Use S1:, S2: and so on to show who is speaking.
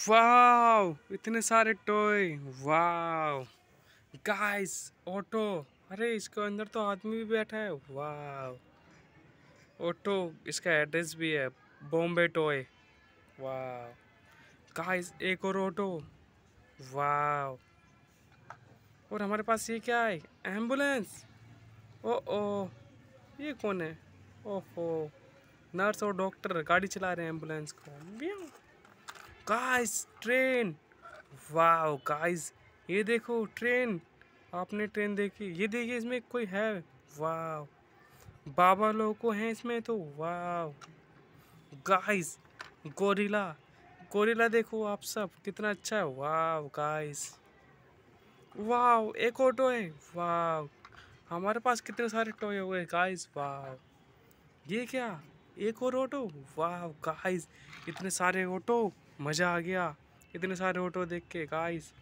S1: वाव इतने सारे टॉय वाव guys auto अरे इसके अंदर तो आदमी भी बैठा है वाव ऑटो इसका एड्रेस भी है बॉम्बे टॉय वाह गाइस एक और ऑटो वाव और हमारे पास ये क्या है एम्बुलेंस ओ ओ ये कौन है ओहो नर्स और डॉक्टर गाड़ी चला रहे हैं एम्बुलेंस को गाइस ट्रेन वाह गाइस ये देखो ट्रेन आपने ट्रेन देखी ये देखिए इसमें कोई है वाह बाबा लोग को हैं इसमें तो वाह गाइस गोरिला गोरिला देखो आप सब कितना अच्छा है वाह गाइस वाह एक और टॉय वाह हमारे पास कितने सारे टॉय हो गए गाइस वाह ये क्या एक और ऑटो वाह गाइस इतने सारे ऑटो मज़ा आ गया इतने सारे ऑटो देख के गाइस